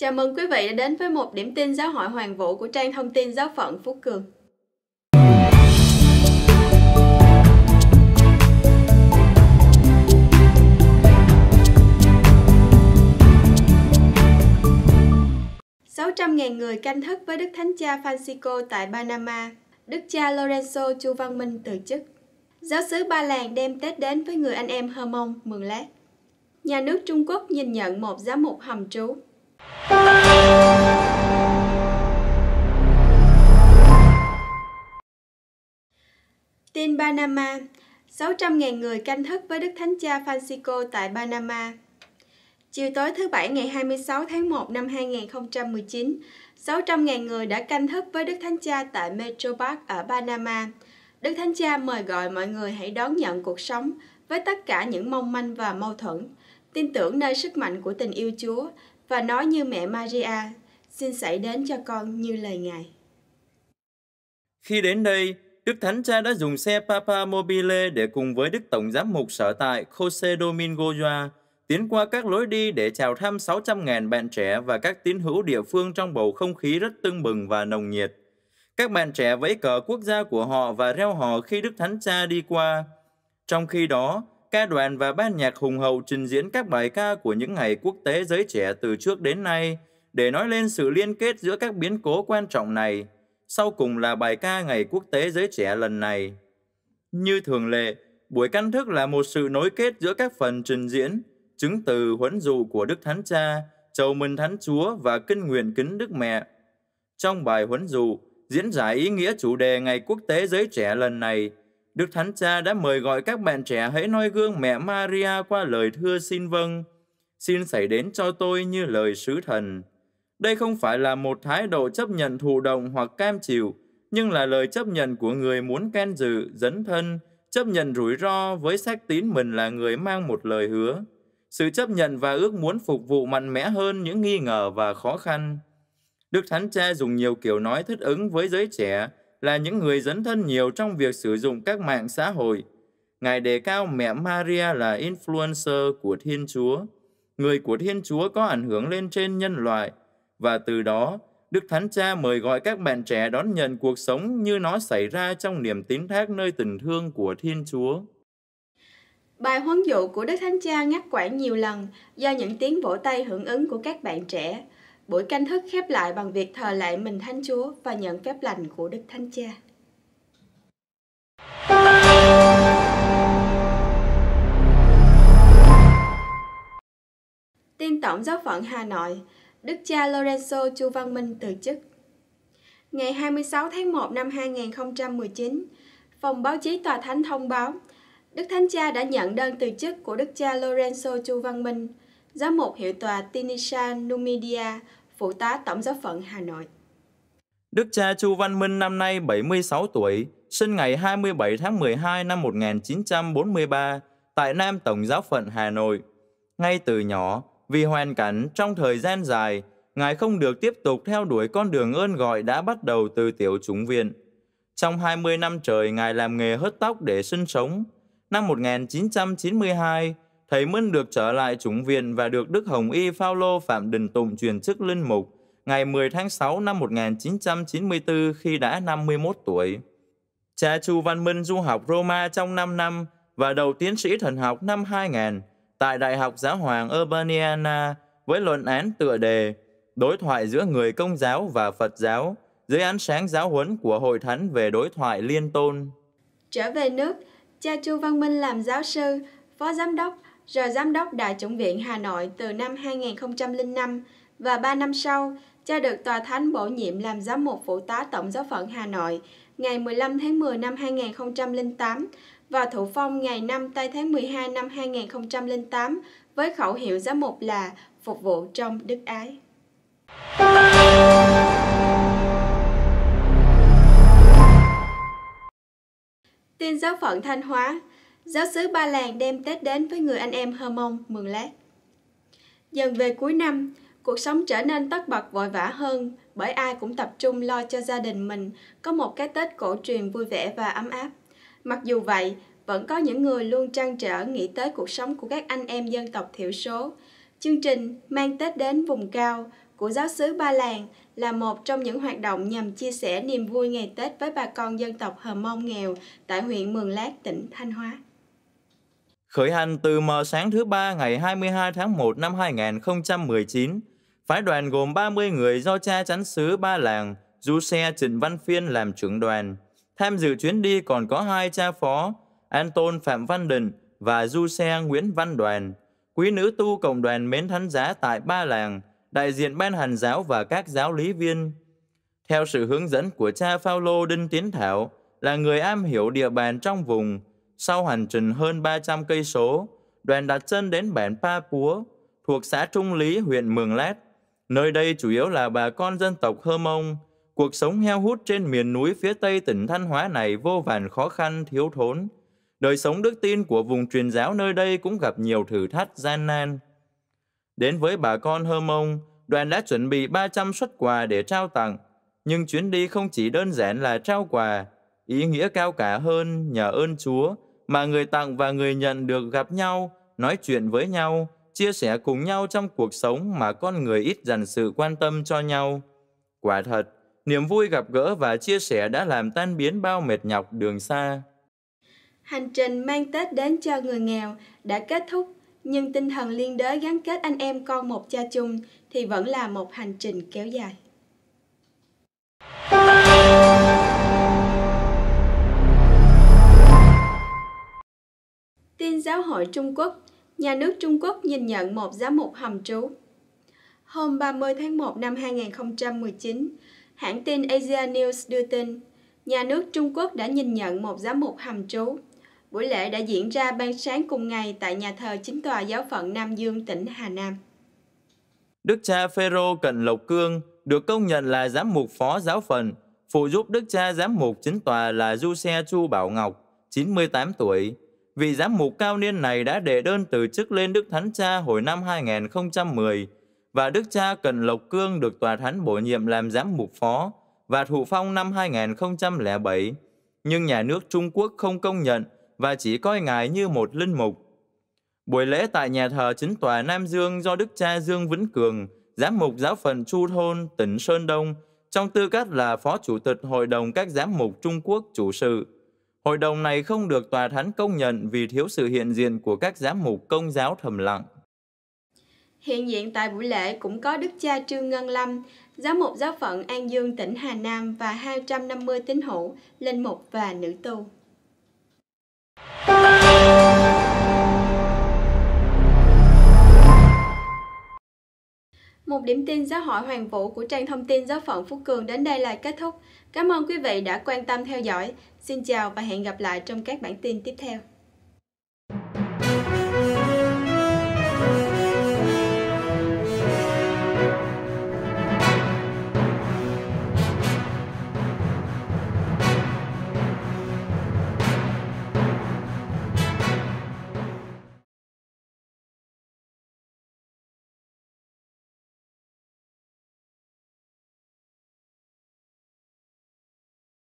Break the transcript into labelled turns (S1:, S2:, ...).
S1: Chào mừng quý vị đã đến với một điểm tin giáo hội hoàng vũ của trang thông tin giáo phận Phú Cường. sáu trăm ngàn người canh thức với Đức Thánh Cha Francisco tại Panama. Đức cha Lorenzo Chu Văn Minh từ chức. Giáo sứ Ba Làng đem Tết đến với người anh em Hơ Mông, Mường Lát. Nhà nước Trung Quốc nhìn nhận một giám mục hầm trú Tin Panama 600.000 người canh thức với Đức Thánh Cha Francisco tại Panama Chiều tối thứ Bảy ngày 26 tháng 1 năm 2019, 600.000 người đã canh thức với Đức Thánh Cha tại Metro Park ở Panama. Đức Thánh Cha mời gọi mọi người hãy đón nhận cuộc sống với tất cả những mong manh và mâu thuẫn, tin tưởng nơi sức mạnh của tình yêu Chúa và nói như mẹ Maria, xin xảy đến cho con như lời Ngài.
S2: Khi đến đây, Đức Thánh Cha đã dùng xe Papa Mobile để cùng với Đức Tổng Giám mục sở tại Jose Domingo Joa tiến qua các lối đi để chào thăm 600.000 bạn trẻ và các tín hữu địa phương trong bầu không khí rất tưng bừng và nồng nhiệt. Các bạn trẻ vẫy cờ quốc gia của họ và reo hò khi Đức Thánh Cha đi qua. Trong khi đó, ca đoàn và ban nhạc hùng hậu trình diễn các bài ca của những ngày quốc tế giới trẻ từ trước đến nay để nói lên sự liên kết giữa các biến cố quan trọng này. Sau cùng là bài ca Ngày Quốc tế Giới Trẻ lần này. Như thường lệ, buổi căn thức là một sự nối kết giữa các phần trình diễn, chứng từ huấn dụ của Đức Thánh Cha, chầu mừng Thánh Chúa và kinh nguyện kính Đức Mẹ. Trong bài huấn dụ, diễn giải ý nghĩa chủ đề Ngày Quốc tế Giới Trẻ lần này – Đức Thánh Cha đã mời gọi các bạn trẻ hãy noi gương mẹ Maria qua lời thưa xin vâng, xin xảy đến cho tôi như lời sứ thần. Đây không phải là một thái độ chấp nhận thụ động hoặc cam chịu, nhưng là lời chấp nhận của người muốn can dự, dấn thân, chấp nhận rủi ro với xác tín mình là người mang một lời hứa. Sự chấp nhận và ước muốn phục vụ mạnh mẽ hơn những nghi ngờ và khó khăn. Đức Thánh Cha dùng nhiều kiểu nói thích ứng với giới trẻ, là những người dấn thân nhiều trong việc sử dụng các mạng xã hội. Ngài đề cao mẹ Maria là influencer của Thiên Chúa. Người của Thiên Chúa có ảnh hưởng lên trên nhân loại và từ đó Đức Thánh Cha mời gọi các bạn trẻ đón nhận cuộc sống như nó xảy ra trong niềm tín thác nơi tình thương của Thiên Chúa.
S1: Bài huấn dụ của Đức Thánh Cha ngắt quãng nhiều lần do những tiếng vỗ tay hưởng ứng của các bạn trẻ. Buổi canh thức khép lại bằng việc thờ lạy mình Thánh Chúa và nhận phép lành của Đức Thánh Cha. Tin tổng giáo phận Hà Nội, Đức cha Lorenzo Chu Văn Minh từ chức. Ngày 26 tháng 1 năm 2019, phòng báo chí Tòa Thánh thông báo, Đức Thánh Cha đã nhận đơn từ chức của Đức cha Lorenzo Chu Văn Minh, giám mục hiệu tòa Tunisia Numidia Phụ tá Tổng giáo phận Hà Nội.
S2: Đức cha Chu Văn Minh năm nay 76 tuổi, sinh ngày 27 tháng 12 năm 1943 tại Nam Tổng giáo phận Hà Nội. Ngay từ nhỏ, vì hoàn cảnh trong thời gian dài, Ngài không được tiếp tục theo đuổi con đường ơn gọi đã bắt đầu từ tiểu chúng viện. Trong 20 năm trời, Ngài làm nghề hớt tóc để sinh sống. Năm 1992, Thầy Mân được trở lại trúng viện và được Đức Hồng Y Phaolô Phạm Đình Tùng truyền chức linh mục ngày 10 tháng 6 năm 1994 khi đã 51 tuổi. Cha Chu Văn Minh du học Roma trong 5 năm và đầu tiến sĩ thần học năm 2000 tại Đại học Giáo hoàng Urbaniana với luận án tựa đề Đối thoại giữa người công giáo và Phật giáo dưới ánh sáng giáo huấn của Hội Thánh về đối thoại liên tôn.
S1: Trở về nước, cha Chu Văn Minh làm giáo sư, phó giám đốc rồi giám đốc Đại chủng viện Hà Nội từ năm 2005 và 3 năm sau, cha được tòa thánh bổ nhiệm làm giám mục phụ tá tổng giáo phận Hà Nội ngày 15 tháng 10 năm 2008 và thụ phong ngày 5 tây tháng 12 năm 2008 với khẩu hiệu giám mục là phục vụ trong đức ái. Tin giáo phận Thanh Hóa, Giáo sứ Ba Làng đem Tết đến với người anh em hơ mông, mường lát. Dần về cuối năm, cuộc sống trở nên tất bật vội vã hơn bởi ai cũng tập trung lo cho gia đình mình có một cái Tết cổ truyền vui vẻ và ấm áp. Mặc dù vậy, vẫn có những người luôn trăn trở nghĩ tới cuộc sống của các anh em dân tộc thiểu số. Chương trình Mang Tết đến vùng cao của giáo sứ Ba Làng là một trong những hoạt động nhằm chia sẻ niềm vui ngày Tết với bà con dân tộc Hờ Mông nghèo tại huyện Mường Lát, tỉnh Thanh Hóa.
S2: Khởi hành từ mờ sáng thứ ba ngày 22 tháng 1 năm 2019, phái đoàn gồm 30 người do cha chánh xứ ba làng, du xe Trịnh Văn Phiên làm trưởng đoàn. Tham dự chuyến đi còn có hai cha phó, Anton Phạm Văn Định và du xe Nguyễn Văn Đoàn. Quý nữ tu cộng đoàn mến thánh giá tại ba làng, đại diện ban hành giáo và các giáo lý viên. Theo sự hướng dẫn của cha Phaolô Đinh Tiến Thảo, là người am hiểu địa bàn trong vùng, sau hành trình hơn 300 cây số, đoàn đặt chân đến bản Pa Púa, thuộc xã Trung Lý, huyện Mường Lát. Nơi đây chủ yếu là bà con dân tộc Hơ Mông. Cuộc sống heo hút trên miền núi phía tây tỉnh Thanh Hóa này vô vàn khó khăn, thiếu thốn. Đời sống đức tin của vùng truyền giáo nơi đây cũng gặp nhiều thử thách gian nan. Đến với bà con Hơ Mông, đoàn đã chuẩn bị 300 xuất quà để trao tặng. Nhưng chuyến đi không chỉ đơn giản là trao quà, ý nghĩa cao cả hơn nhờ ơn Chúa – mà người tặng và người nhận được gặp nhau, nói chuyện với nhau, chia sẻ cùng nhau trong cuộc sống mà con người ít dành sự quan tâm cho nhau. Quả thật, niềm vui gặp gỡ và chia sẻ đã làm tan biến bao mệt nhọc đường xa.
S1: Hành trình mang Tết đến cho người nghèo đã kết thúc, nhưng tinh thần liên đới gắn kết anh em con một cha chung thì vẫn là một hành trình kéo dài. Tin Giáo hội Trung Quốc, nhà nước Trung Quốc nhìn nhận một giám mục hầm trú. Hôm 30 tháng 1 năm 2019, hãng tin Asia News đưa tin, nhà nước Trung Quốc đã nhìn nhận một giám mục hầm trú. Buổi lễ đã diễn ra ban sáng cùng ngày tại nhà thờ chính tòa giáo phận Nam Dương, tỉnh Hà Nam.
S2: Đức cha Phêrô cận Lộc Cương được công nhận là giám mục phó giáo phận, phụ giúp đức cha giám mục chính tòa là Du Xe Chu Bảo Ngọc, 98 tuổi, Vị giám mục cao niên này đã đệ đơn từ chức lên Đức Thánh Cha hồi năm 2010 và Đức Cha Cần Lộc Cương được Tòa Thánh bổ nhiệm làm giám mục phó và thụ phong năm 2007. Nhưng nhà nước Trung Quốc không công nhận và chỉ coi ngài như một linh mục. Buổi lễ tại nhà thờ chính tòa Nam Dương do Đức Cha Dương Vĩnh Cường, giám mục giáo phận Chu Thôn, tỉnh Sơn Đông, trong tư cách là Phó Chủ tịch Hội đồng các giám mục Trung Quốc chủ sự Hội đồng này không được tòa thánh công nhận vì thiếu sự hiện diện của các giám mục công giáo thầm lặng.
S1: Hiện diện tại buổi lễ cũng có Đức cha Trương Ngân Lâm, giám mục giáo phận An Dương tỉnh Hà Nam và 250 tín hữu, linh mục và nữ tu. Một điểm tin giáo hội Hoàng Vũ của trang thông tin giáo phận Phú Cường đến đây là kết thúc. Cảm ơn quý vị đã quan tâm theo dõi. Xin chào và hẹn gặp lại trong các bản tin tiếp theo.